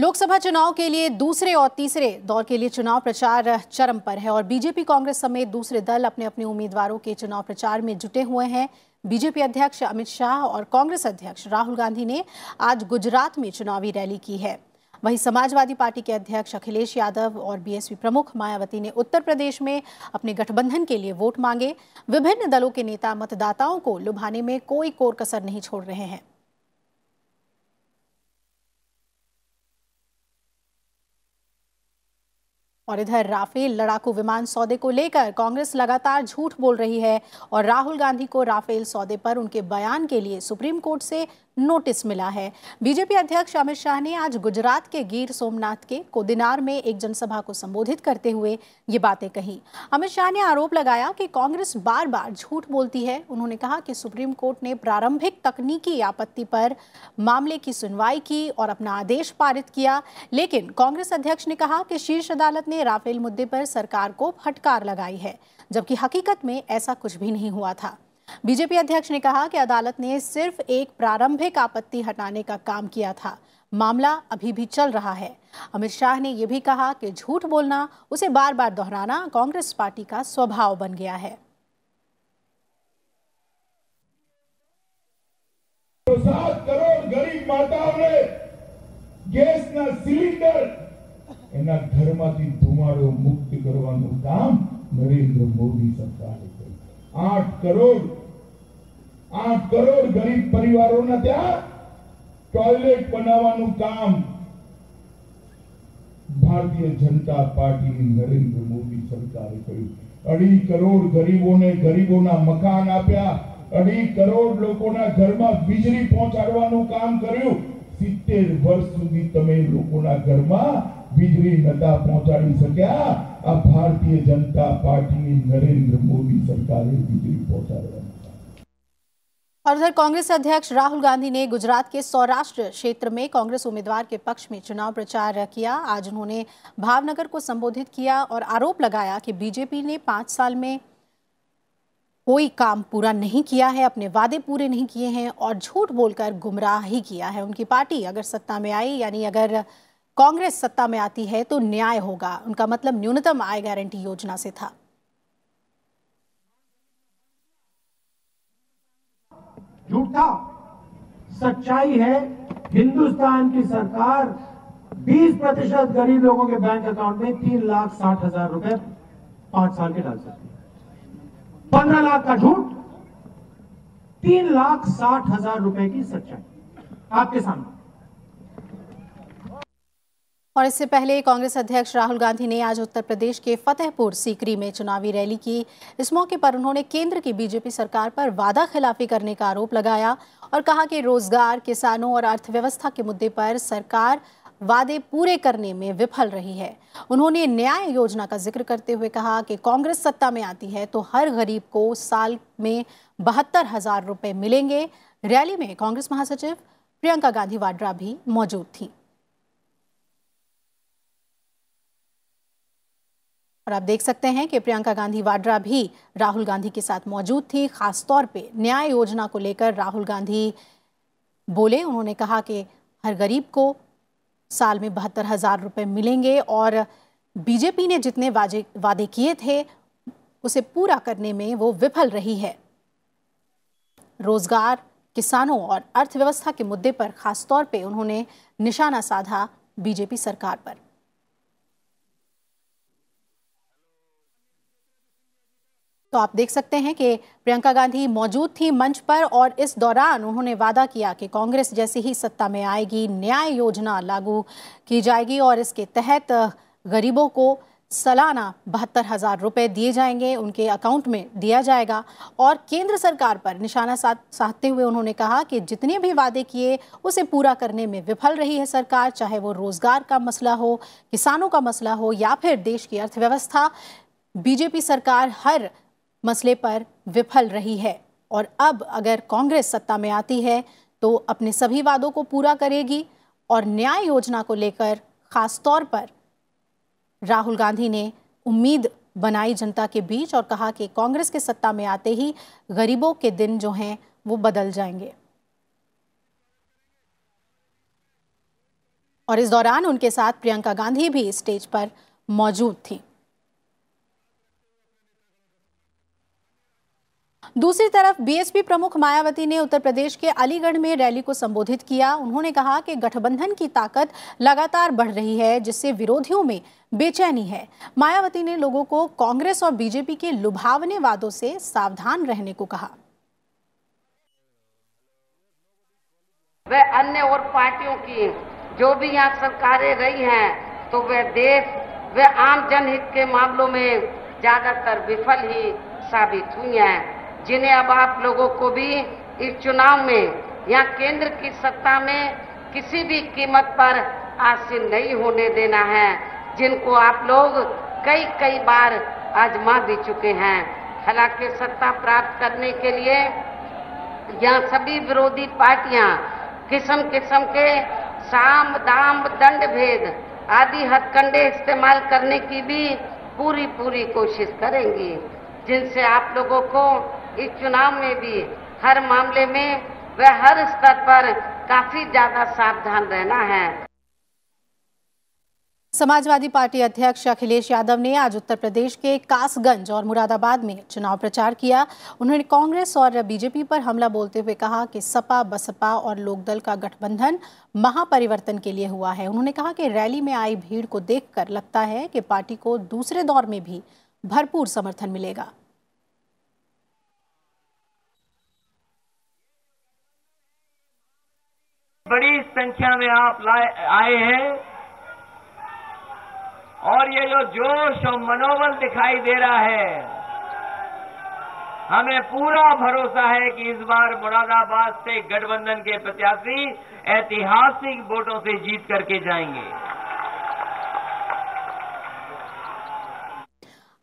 लोकसभा चुनाव के लिए दूसरे और तीसरे दौर के लिए चुनाव प्रचार चरम पर है और बीजेपी कांग्रेस समेत दूसरे दल अपने अपने उम्मीदवारों के चुनाव प्रचार में जुटे हुए हैं बीजेपी अध्यक्ष अमित शाह और कांग्रेस अध्यक्ष राहुल गांधी ने आज गुजरात में चुनावी रैली की है वहीं समाजवादी पार्टी के अध्यक्ष अखिलेश यादव और बीएसपी प्रमुख मायावती ने उत्तर प्रदेश में अपने गठबंधन के लिए वोट मांगे विभिन्न दलों के नेता मतदाताओं को लुभाने में कोई कोर कसर नहीं छोड़ रहे हैं और इधर राफेल लड़ाकू विमान सौदे को लेकर कांग्रेस लगातार झूठ बोल रही है और राहुल गांधी को राफेल सौदे पर उनके बयान के लिए सुप्रीम कोर्ट से नोटिस मिला है बीजेपी अध्यक्ष अमित शाह ने आज गुजरात के गिर सोमनाथ के कोदिनार में एक जनसभा को संबोधित करते हुए ये बातें कही अमित शाह ने आरोप लगाया कि कांग्रेस बार बार झूठ बोलती है उन्होंने कहा कि सुप्रीम कोर्ट ने प्रारंभिक तकनीकी आपत्ति पर मामले की सुनवाई की और अपना आदेश पारित किया लेकिन कांग्रेस अध्यक्ष ने कहा कि शीर्ष अदालत ने राफेल मुद्दे पर सरकार को फटकार लगाई है जबकि हकीकत में ऐसा कुछ भी नहीं हुआ था बीजेपी अध्यक्ष ने कहा कि अदालत ने सिर्फ एक प्रारंभिक आपत्ति हटाने का काम किया था मामला अभी भी चल रहा है अमित शाह ने यह भी कहा कि झूठ बोलना उसे बार बार दोहराना कांग्रेस पार्टी का स्वभाव बन गया है तो सात करोड़ गरीब माताओं ने गैस ગેસના સિલિન્ડર એના ઘરમાંથી ધુમાડો મુક્ત કરવાનું કામ નરેન્દ્ર મોદી સરકારે કર્યું आठ करोड़ આઠ કરોડ ગરીબ પરિવારોના ત્યાં ટોયલેટ બનાવવાનું કામ ભારતીય જનતા પાર્ટીની નરેન્દ્ર મોદી સરકારે કર્યું અઢી કરોડ ગરીબોને ગરીબોના મકાન આપ્યા અઢી કરોડ લોકોના ઘરમાં વીજળી પહોંચાડવાનું કામ કર્યું સિત્તેર વર્ષ સુધી તમે લોકોના ઘરમાં વીજળી નતા પહોંચાડી શક્યા આ ભારતીય જનતા પાર્ટીની નરેન્દ્ર મોદી સરકારે વીજળી પહોંચાડવાની और उधर कांग्रेस अध्यक्ष राहुल गांधी ने गुजरात के सौराष्ट्र क्षेत्र में कांग्रेस उम्मीदवार के पक्ष में चुनाव प्रचार किया आज उन्होंने भावनगर को संबोधित किया और आरोप लगाया कि बीजेपी ने पांच साल में कोई काम पूरा नहीं किया है अपने वादे पूरे नहीं किए हैं और झूठ बोलकर गुमराह ही किया है उनकी पार्टी अगर सत्ता में आई यानी अगर कांग्रेस सत्ता में आती है तो न्याय होगा उनका मतलब न्यूनतम आय गारंटी योजना से था झूठा सच्चाई है हिंदुस्तान की सरकार 20 प्रतिशत गरीब लोगों के बैंक अकाउंट में तीन लाख साठ हजार रुपए पांच साल के डाल सकती है पंद्रह लाख का झूठ तीन लाख साठ हजार रुपए की सच्चाई आपके सामने और इससे पहले कांग्रेस अध्यक्ष राहुल गांधी ने आज उत्तर प्रदेश के फतेहपुर सीकरी में चुनावी रैली की इस मौके पर उन्होंने केंद्र की बीजेपी सरकार पर वादा खिलाफी करने का आरोप लगाया और कहा कि रोजगार किसानों और अर्थव्यवस्था के मुद्दे पर सरकार वादे पूरे करने में विफल रही है उन्होंने न्याय योजना का जिक्र करते हुए कहा कि कांग्रेस सत्ता में आती है तो हर गरीब को साल में बहत्तर हजार रुपये मिलेंगे रैली में कांग्रेस महासचिव प्रियंका गांधी वाड्रा भी मौजूद थीं और आप देख सकते हैं कि प्रियंका गांधी वाड्रा भी राहुल गांधी के साथ मौजूद थी खासतौर पे न्याय योजना को लेकर राहुल गांधी बोले उन्होंने कहा कि हर गरीब को साल में बहत्तर हज़ार रुपये मिलेंगे और बीजेपी ने जितने वाजे वादे किए थे उसे पूरा करने में वो विफल रही है रोजगार किसानों और अर्थव्यवस्था के मुद्दे पर खासतौर पे उन्होंने निशाना साधा बीजेपी सरकार पर तो आप देख सकते हैं कि प्रियंका गांधी मौजूद थी मंच पर और इस दौरान उन्होंने वादा किया कि कांग्रेस जैसे ही सत्ता में आएगी न्याय योजना लागू की जाएगी और इसके तहत गरीबों को सालाना बहत्तर हज़ार रुपये दिए जाएंगे उनके अकाउंट में दिया जाएगा और केंद्र सरकार पर निशाना साध साधते हुए उन्होंने कहा कि जितने भी वादे किए उसे पूरा करने में विफल रही है सरकार चाहे वो रोज़गार का मसला हो किसानों का मसला हो या फिर देश की अर्थव्यवस्था बीजेपी सरकार हर मसले पर विफल रही है और अब अगर कांग्रेस सत्ता में आती है तो अपने सभी वादों को पूरा करेगी और न्याय योजना को लेकर खास तौर पर राहुल गांधी ने उम्मीद बनाई जनता के बीच और कहा कि कांग्रेस के सत्ता में आते ही गरीबों के दिन जो हैं वो बदल जाएंगे और इस दौरान उनके साथ प्रियंका गांधी भी स्टेज पर मौजूद थी दूसरी तरफ बीएसपी प्रमुख मायावती ने उत्तर प्रदेश के अलीगढ़ में रैली को संबोधित किया उन्होंने कहा कि गठबंधन की ताकत लगातार बढ़ रही है जिससे विरोधियों में बेचैनी है मायावती ने लोगों को कांग्रेस और बीजेपी के लुभावने वादों से सावधान रहने को कहा वे अन्य और पार्टियों की जो भी यहाँ सरकारें रही हैं तो वे देश वे आम जनहित के मामलों में ज्यादातर विफल ही साबित हुई हैं जिन्हें अब आप लोगों को भी इस चुनाव में या केंद्र की सत्ता में किसी भी कीमत पर आसीन नहीं होने देना है जिनको आप लोग कई कई बार आजमा भी चुके हैं हालांकि सत्ता प्राप्त करने के लिए यहाँ सभी विरोधी पार्टियां किस्म किस्म के साम दाम दंड भेद आदि हथकंडे इस्तेमाल करने की भी पूरी पूरी कोशिश करेंगी जिनसे आप लोगों को इस चुनाव में भी हर मामले में वह हर स्तर पर काफी ज्यादा सावधान रहना है समाजवादी पार्टी अध्यक्ष अखिलेश यादव ने आज उत्तर प्रदेश के कासगंज और मुरादाबाद में चुनाव प्रचार किया उन्होंने कांग्रेस और बीजेपी पर हमला बोलते हुए कहा कि सपा बसपा और लोकदल का गठबंधन महापरिवर्तन के लिए हुआ है उन्होंने कहा कि रैली में आई भीड़ को देखकर लगता है कि पार्टी को दूसरे दौर में भी भरपूर समर्थन मिलेगा बड़ी संख्या में आप लाए आए हैं और ये जो जोश और मनोबल दिखाई दे रहा है हमें पूरा भरोसा है कि इस बार मुरादाबाद से गठबंधन के प्रत्याशी ऐतिहासिक वोटों से जीत करके जाएंगे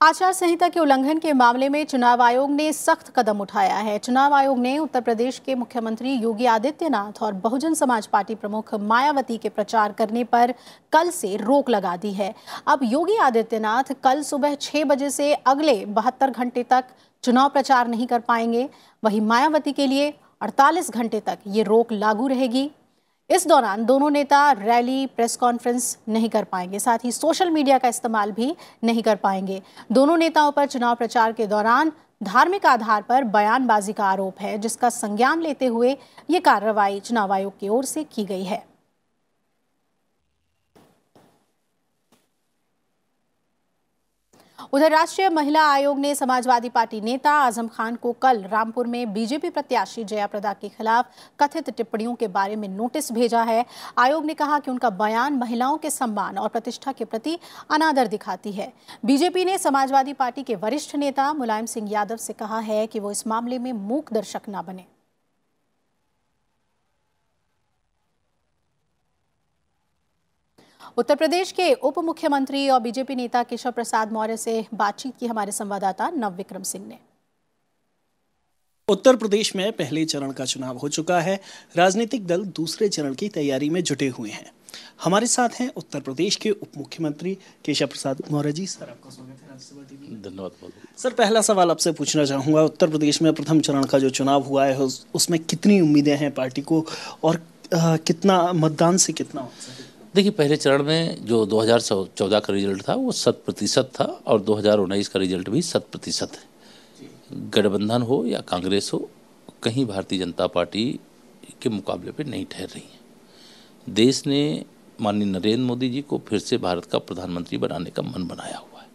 आचार संहिता के उल्लंघन के मामले में चुनाव आयोग ने सख्त कदम उठाया है चुनाव आयोग ने उत्तर प्रदेश के मुख्यमंत्री योगी आदित्यनाथ और बहुजन समाज पार्टी प्रमुख मायावती के प्रचार करने पर कल से रोक लगा दी है अब योगी आदित्यनाथ कल सुबह छह बजे से अगले बहत्तर घंटे तक चुनाव प्रचार नहीं कर पाएंगे वहीं मायावती के लिए अड़तालीस घंटे तक ये रोक लागू रहेगी इस दौरान दोनों नेता रैली प्रेस कॉन्फ्रेंस नहीं कर पाएंगे साथ ही सोशल मीडिया का इस्तेमाल भी नहीं कर पाएंगे दोनों नेताओं पर चुनाव प्रचार के दौरान धार्मिक आधार पर बयानबाजी का आरोप है जिसका संज्ञान लेते हुए ये कार्रवाई चुनाव आयोग की ओर से की गई है उधर राष्ट्रीय महिला आयोग ने समाजवादी पार्टी नेता आजम खान को कल रामपुर में बीजेपी प्रत्याशी जयाप्रदा के खिलाफ कथित टिप्पणियों के बारे में नोटिस भेजा है आयोग ने कहा कि उनका बयान महिलाओं के सम्मान और प्रतिष्ठा के प्रति अनादर दिखाती है बीजेपी ने समाजवादी पार्टी के वरिष्ठ नेता मुलायम सिंह यादव से कहा है कि वो इस मामले में मूक दर्शक न बने उत्तर प्रदेश के उप मुख्यमंत्री और बीजेपी नेता केशव प्रसाद मौर्य से बातचीत की हमारे संवाददाता नव विक्रम सिंह ने उत्तर प्रदेश में पहले चरण का चुनाव हो चुका है राजनीतिक दल दूसरे चरण की तैयारी में जुटे हुए हैं हमारे साथ हैं उत्तर प्रदेश के उप मुख्यमंत्री केशव प्रसाद मौर्य जी सर आपका स्वागत है धन्यवाद सर पहला सवाल आपसे पूछना चाहूंगा उत्तर प्रदेश में प्रथम चरण का जो चुनाव हुआ है उसमें कितनी उम्मीदें हैं पार्टी को और आ, कितना मतदान से कितना देखिए पहले चरण में जो 2014 का रिजल्ट था वो शत प्रतिशत था और 2019 का रिजल्ट भी शत प्रतिशत है गठबंधन हो या कांग्रेस हो कहीं भारतीय जनता पार्टी के मुकाबले पे नहीं ठहर रही है देश ने माननीय नरेंद्र मोदी जी को फिर से भारत का प्रधानमंत्री बनाने का मन बनाया हुआ है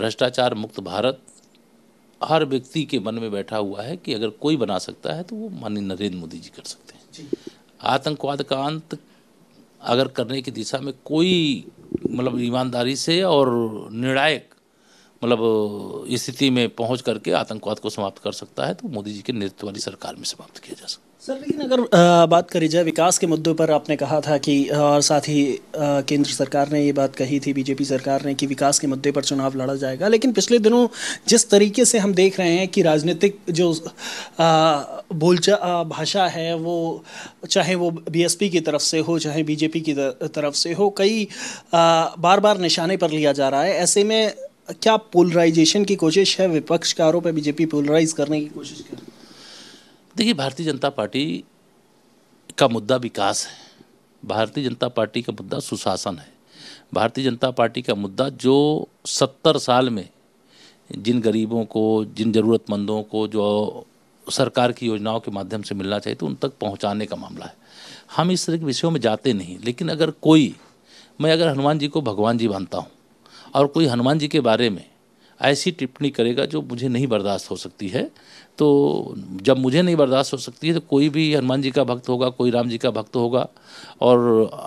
भ्रष्टाचार मुक्त भारत हर व्यक्ति के मन में बैठा हुआ है कि अगर कोई बना सकता है तो वो माननीय नरेंद्र मोदी जी कर सकते हैं आतंकवाद का अंत अगर करने की दिशा में कोई मतलब ईमानदारी से और निर्णायक मतलब स्थिति में पहुंच करके आतंकवाद को समाप्त कर सकता है तो मोदी जी के नेतृत्व वाली सरकार में समाप्त किया जा सकता है सर लेकिन अगर बात करी जाए विकास के मुद्दों पर आपने कहा था कि और साथ ही केंद्र सरकार ने ये बात कही थी बीजेपी सरकार ने कि विकास के मुद्दे पर चुनाव लड़ा जाएगा लेकिन पिछले दिनों जिस तरीके से हम देख रहे हैं कि राजनीतिक जो बोलचा भाषा है वो चाहे वो बीएसपी की तरफ से हो चाहे बीजेपी की तरफ से हो कई बार बार निशाने पर लिया जा रहा है ऐसे में क्या पोलराइजेशन की कोशिश है विपक्ष का आरोप है बीजेपी पोलराइज करने की कोशिश कर रही है देखिए भारतीय जनता पार्टी का मुद्दा विकास है भारतीय जनता पार्टी का मुद्दा सुशासन है भारतीय जनता पार्टी का मुद्दा जो सत्तर साल में जिन गरीबों को जिन ज़रूरतमंदों को जो सरकार की योजनाओं के माध्यम से मिलना चाहिए तो उन तक पहुंचाने का मामला है हम इस तरह के विषयों में जाते नहीं लेकिन अगर कोई मैं अगर हनुमान जी को भगवान जी मानता हूँ और कोई हनुमान जी के बारे में ऐसी टिप्पणी करेगा जो मुझे नहीं बर्दाश्त हो सकती है तो जब मुझे नहीं बर्दाश्त हो सकती है तो कोई भी हनुमान जी का भक्त होगा कोई राम जी का भक्त होगा और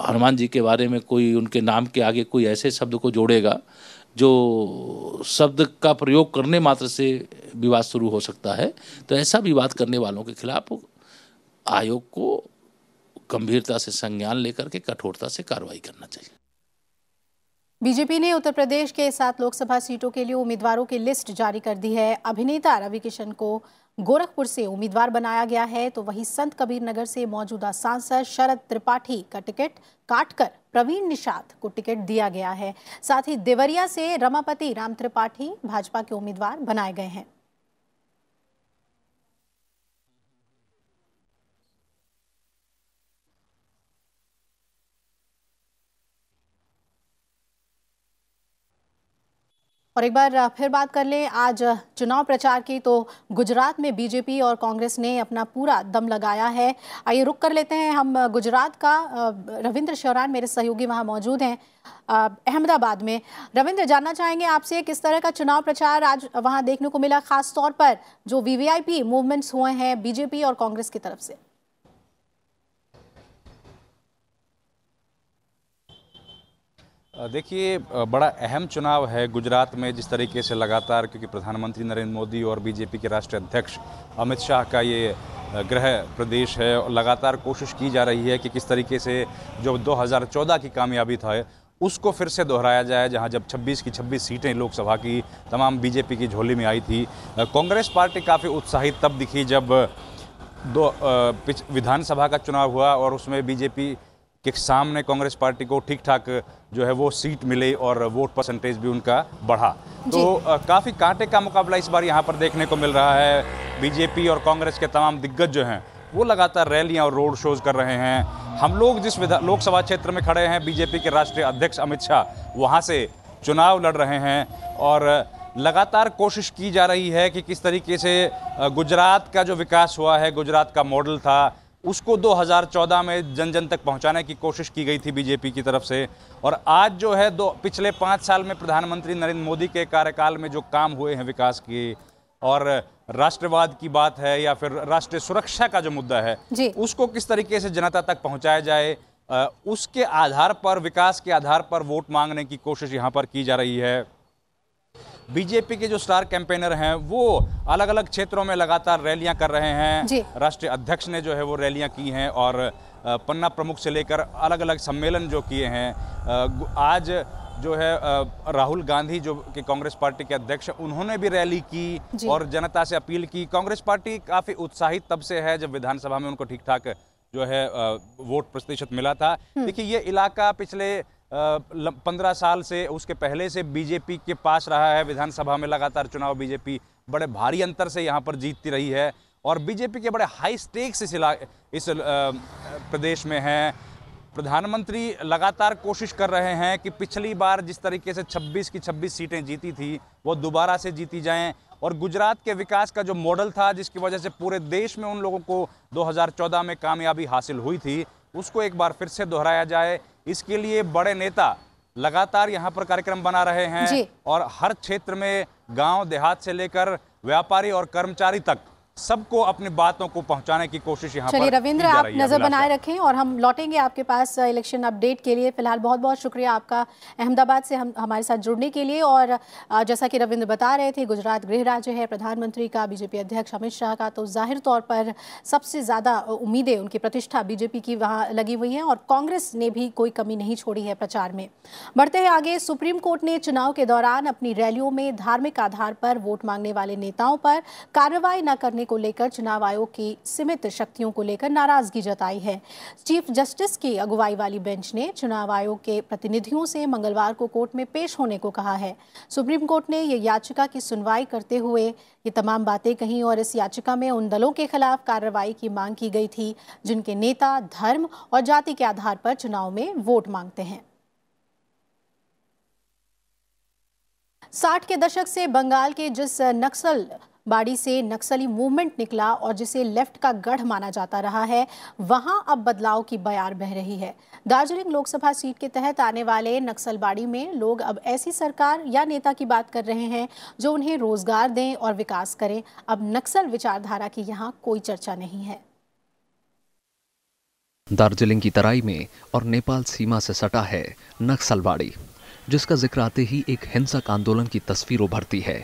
हनुमान जी के बारे में कोई उनके नाम के आगे कोई ऐसे शब्द को जोड़ेगा जो शब्द का प्रयोग करने मात्र से विवाद शुरू हो सकता है तो ऐसा विवाद करने वालों के खिलाफ आयोग को गंभीरता से संज्ञान लेकर के कठोरता से कार्रवाई करना चाहिए बीजेपी ने उत्तर प्रदेश के सात लोकसभा सीटों के लिए उम्मीदवारों की लिस्ट जारी कर दी है अभिनेता रवि किशन को गोरखपुर से उम्मीदवार बनाया गया है तो वहीं संत कबीर नगर से मौजूदा सांसद शरद त्रिपाठी का टिकट काटकर प्रवीण निषाद को टिकट दिया गया है साथ ही देवरिया से रमापति राम त्रिपाठी भाजपा के उम्मीदवार बनाए गए हैं और एक बार फिर बात कर लें आज चुनाव प्रचार की तो गुजरात में बीजेपी और कांग्रेस ने अपना पूरा दम लगाया है आइए रुक कर लेते हैं हम गुजरात का रविंद्र शौरान मेरे सहयोगी वहाँ मौजूद हैं अहमदाबाद में रविंद्र जानना चाहेंगे आपसे किस तरह का चुनाव प्रचार आज वहाँ देखने को मिला खासतौर पर जो वीवीआईपी मूवमेंट्स हुए हैं बीजेपी और कांग्रेस की तरफ से देखिए बड़ा अहम चुनाव है गुजरात में जिस तरीके से लगातार क्योंकि प्रधानमंत्री नरेंद्र मोदी और बीजेपी के राष्ट्रीय अध्यक्ष अमित शाह का ये गृह प्रदेश है और लगातार कोशिश की जा रही है कि किस तरीके से जो 2014 की कामयाबी था उसको फिर से दोहराया जाए जहां जब 26 की 26 सीटें लोकसभा की तमाम बीजेपी की झोली में आई थी कांग्रेस पार्टी काफ़ी उत्साहित तब दिखी जब दो विधानसभा का चुनाव हुआ और उसमें बीजेपी कि सामने कांग्रेस पार्टी को ठीक ठाक जो है वो सीट मिले और वोट परसेंटेज भी उनका बढ़ा तो काफ़ी कांटे का मुकाबला इस बार यहाँ पर देखने को मिल रहा है बीजेपी और कांग्रेस के तमाम दिग्गज जो हैं वो लगातार रैलियाँ और रोड शोज कर रहे हैं हम लोग जिस लोकसभा क्षेत्र में खड़े हैं बीजेपी के राष्ट्रीय अध्यक्ष अमित शाह वहाँ से चुनाव लड़ रहे हैं और लगातार कोशिश की जा रही है कि किस तरीके से गुजरात का जो विकास हुआ है गुजरात का मॉडल था उसको 2014 में जन जन तक पहुंचाने की कोशिश की गई थी बीजेपी की तरफ से और आज जो है दो पिछले पाँच साल में प्रधानमंत्री नरेंद्र मोदी के कार्यकाल में जो काम हुए हैं विकास की और राष्ट्रवाद की बात है या फिर राष्ट्रीय सुरक्षा का जो मुद्दा है उसको किस तरीके से जनता तक पहुँचाया जाए उसके आधार पर विकास के आधार पर वोट मांगने की कोशिश यहाँ पर की जा रही है बीजेपी के जो स्टार कैंपेनर हैं वो अलग अलग क्षेत्रों में लगातार रैलियां कर रहे हैं राष्ट्रीय अध्यक्ष ने जो है वो रैलियां की हैं और पन्ना प्रमुख से लेकर अलग अलग सम्मेलन जो किए हैं आज जो है राहुल गांधी जो कि कांग्रेस पार्टी के अध्यक्ष उन्होंने भी रैली की और जनता से अपील की कांग्रेस पार्टी काफ़ी उत्साहित तब से है जब विधानसभा में उनको ठीक ठाक जो है वोट प्रतिशत मिला था हम्म। देखिए ये इलाका पिछले पंद्रह साल से उसके पहले से बीजेपी के पास रहा है विधानसभा में लगातार चुनाव बीजेपी बड़े भारी अंतर से यहाँ पर जीतती रही है और बीजेपी के बड़े हाई स्टेक्स इस इस प्रदेश में हैं प्रधानमंत्री लगातार कोशिश कर रहे हैं कि पिछली बार जिस तरीके से 26 की 26 सीटें जीती थी वो दोबारा से जीती जाएं और गुजरात के विकास का जो मॉडल था जिसकी वजह से पूरे देश में उन लोगों को 2014 में कामयाबी हासिल हुई थी उसको एक बार फिर से दोहराया जाए इसके लिए बड़े नेता लगातार यहाँ पर कार्यक्रम बना रहे हैं और हर क्षेत्र में गांव देहात से लेकर व्यापारी और कर्मचारी तक सबको अपनी बातों को पहुंचाने की कोशिश यहाँ चलिए रविंद्र आप नजर बनाए रखें और हम लौटेंगे आपके पास इलेक्शन अपडेट के लिए फिलहाल बहुत बहुत शुक्रिया आपका अहमदाबाद से हम हमारे साथ जुड़ने के लिए और जैसा कि रविंद्र बता रहे थे गुजरात गृह राज्य है प्रधानमंत्री का बीजेपी अध्यक्ष अमित शाह का तो जाहिर तौर पर सबसे ज़्यादा उम्मीदें उनकी प्रतिष्ठा बीजेपी की वहाँ लगी हुई है और कांग्रेस ने भी कोई कमी नहीं छोड़ी है प्रचार में बढ़ते हैं आगे सुप्रीम कोर्ट ने चुनाव के दौरान अपनी रैलियों में धार्मिक आधार पर वोट मांगने वाले नेताओं पर कार्रवाई न करने को लेकर चुनाव आयोग की सीमित शक्तियों को लेकर नाराजगी जताई है चीफ जस्टिस की अगुवाई वाली बेंच ने चुनाव आयोग के प्रतिनिधियों से मंगलवार को कोर्ट में पेश होने को कहा है सुप्रीम कोर्ट ने ये याचिका की सुनवाई करते हुए ये तमाम बातें कहीं और इस याचिका में उन दलों के खिलाफ कार्रवाई की मांग की गई थी जिनके नेता धर्म और जाति के आधार पर चुनाव में वोट मांगते हैं साठ के दशक से बंगाल के जिस नक्सल बाड़ी से नक्सली मूवमेंट निकला और जिसे लेफ्ट का गढ़ माना जाता रहा है वहां अब बदलाव की बयार बह रही है दार्जिलिंग लोकसभा सीट के तहत आने वाले नक्सलबाड़ी में लोग अब ऐसी सरकार या नेता की बात कर रहे हैं जो उन्हें रोजगार दें और विकास करें अब नक्सल विचारधारा की यहाँ कोई चर्चा नहीं है दार्जिलिंग की तराई में और नेपाल सीमा से सटा है नक्सलवाड़ी जिसका जिक्र आते ही एक हिंसक आंदोलन की तस्वीर उभरती है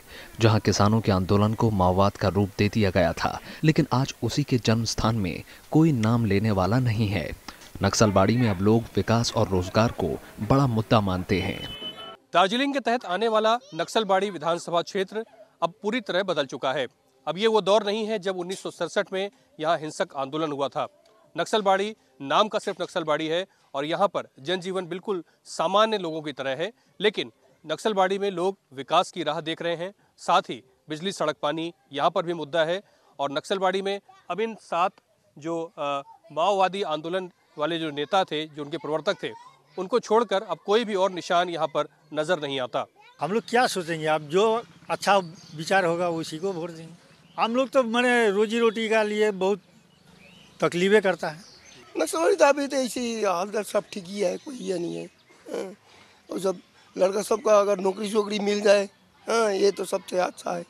जहां किसानों के आंदोलन को माओवाद का रूप दे दिया गया था लेकिन आज उसी के जन्म स्थान में कोई नाम लेने वाला नहीं है नक्सलबाड़ी में अब लोग विकास और रोजगार को बड़ा मुद्दा मानते हैं दार्जिलिंग के तहत आने वाला नक्सलबाड़ी विधानसभा क्षेत्र अब पूरी तरह बदल चुका है अब ये वो दौर नहीं है जब उन्नीस में यहाँ हिंसक आंदोलन हुआ था नक्सलबाड़ी नाम का सिर्फ नक्सलबाड़ी है और यहाँ पर जनजीवन बिल्कुल सामान्य लोगों की तरह है लेकिन नक्सलबाड़ी में लोग विकास की राह देख रहे हैं साथ ही बिजली सड़क पानी यहाँ पर भी मुद्दा है और नक्सलबाड़ी में अब इन सात जो माओवादी आंदोलन वाले जो नेता थे जो उनके प्रवर्तक थे उनको छोड़कर अब कोई भी और निशान यहाँ पर नज़र नहीं आता हम लोग क्या सोचेंगे आप जो अच्छा विचार होगा उसी को वोट देंगे हम लोग तो मैंने रोजी रोटी का लिए बहुत तकलीफें करता है मैं समझता भी तो ऐसे हालत सब ठीक ही है कोई यह नहीं है हाँ, और सब लड़का सबका अगर नौकरी शोकरी मिल जाए हाँ ये तो सबसे अच्छा है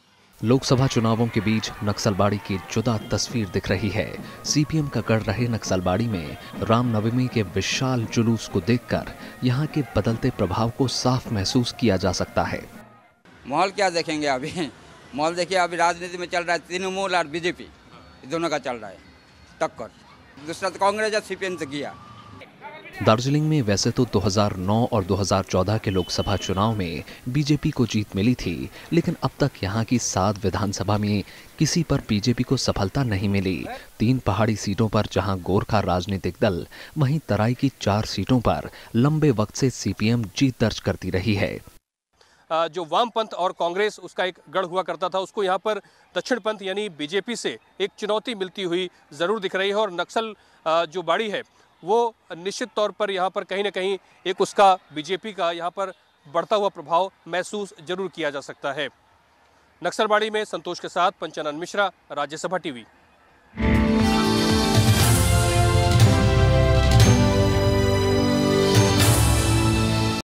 लोकसभा चुनावों के बीच नक्सलबाड़ी की जुदा तस्वीर दिख रही है सीपीएम का कर रहे नक्सलबाड़ी में रामनवमी के विशाल जुलूस को देखकर यहाँ के बदलते प्रभाव को साफ महसूस किया जा सकता है माहौल क्या देखेंगे अभी माहौल देखिए अभी राजनीति में चल रहा है तृणमूल और बीजेपी दोनों का चल रहा है टक्कर दूसरा तर तो काँग्रेस या सी किया दार्जिलिंग में वैसे तो 2009 और 2014 के लोकसभा चुनाव में बीजेपी को जीत मिली थी लेकिन अब तक यहाँ की सात विधानसभा में किसी पर बीजेपी को सफलता नहीं मिली तीन पहाड़ी सीटों पर जहाँ गोरखा राजनीतिक दल वहीं तराई की चार सीटों पर लंबे वक्त से सीपीएम जीत दर्ज करती रही है जो वामपंथ और कांग्रेस उसका एक गढ़ हुआ करता था उसको यहाँ पर दक्षिण पंथ यानी बीजेपी से एक चुनौती मिलती हुई ज़रूर दिख रही है और नक्सल जो बाड़ी है वो निश्चित तौर पर यहाँ पर कहीं ना कहीं एक उसका बीजेपी का यहाँ पर बढ़ता हुआ प्रभाव महसूस जरूर किया जा सकता है नक्सलबाड़ी में संतोष के साथ पंचानंद मिश्रा राज्यसभा टीवी